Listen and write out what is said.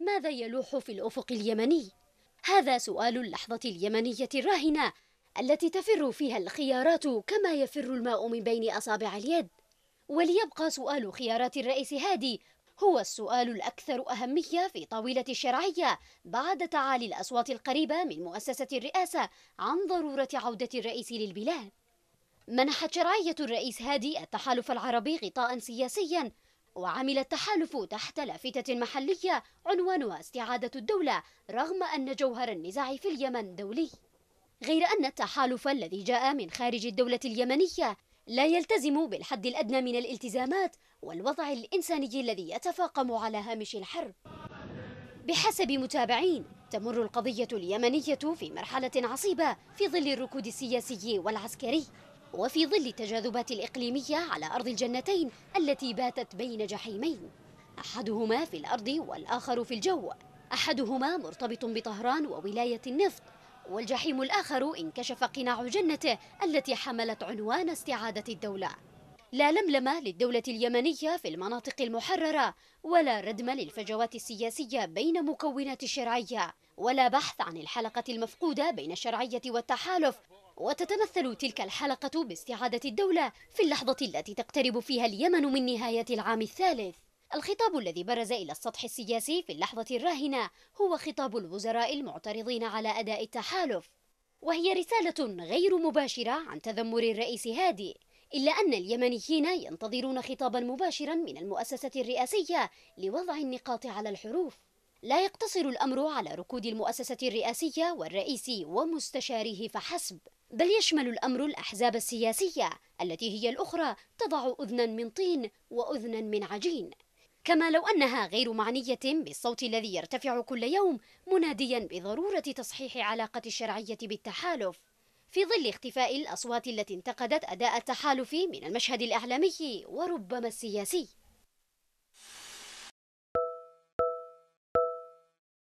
ماذا يلوح في الأفق اليمني؟ هذا سؤال اللحظة اليمنية الراهنة التي تفر فيها الخيارات كما يفر الماء من بين أصابع اليد وليبقى سؤال خيارات الرئيس هادي هو السؤال الأكثر أهمية في طاولة الشرعية بعد تعالي الأصوات القريبة من مؤسسة الرئاسة عن ضرورة عودة الرئيس للبلاد منحت شرعية الرئيس هادي التحالف العربي غطاء سياسيا وعمل التحالف تحت لافتة محلية عنوانها استعادة الدولة رغم أن جوهر النزاع في اليمن دولي غير أن التحالف الذي جاء من خارج الدولة اليمنية لا يلتزم بالحد الأدنى من الالتزامات والوضع الإنساني الذي يتفاقم على هامش الحرب بحسب متابعين تمر القضية اليمنية في مرحلة عصيبة في ظل الركود السياسي والعسكري وفي ظل التجاذبات الإقليمية على أرض الجنتين التي باتت بين جحيمين أحدهما في الأرض والآخر في الجو أحدهما مرتبط بطهران وولاية النفط والجحيم الآخر انكشف قناع جنته التي حملت عنوان استعادة الدولة لا لملم للدولة اليمنية في المناطق المحررة ولا ردم للفجوات السياسية بين مكونات الشرعية ولا بحث عن الحلقة المفقودة بين الشرعية والتحالف وتتمثل تلك الحلقة باستعادة الدولة في اللحظة التي تقترب فيها اليمن من نهاية العام الثالث الخطاب الذي برز إلى السطح السياسي في اللحظة الراهنة هو خطاب الوزراء المعترضين على أداء التحالف وهي رسالة غير مباشرة عن تذمر الرئيس هادي إلا أن اليمنيين ينتظرون خطابا مباشرا من المؤسسة الرئاسية لوضع النقاط على الحروف لا يقتصر الأمر على ركود المؤسسة الرئاسية والرئيس ومستشاره فحسب بل يشمل الأمر الأحزاب السياسية التي هي الأخرى تضع أذنا من طين وأذنا من عجين كما لو أنها غير معنية بالصوت الذي يرتفع كل يوم مناديا بضرورة تصحيح علاقة الشرعية بالتحالف في ظل اختفاء الأصوات التي انتقدت أداء التحالف من المشهد الإعلامي وربما السياسي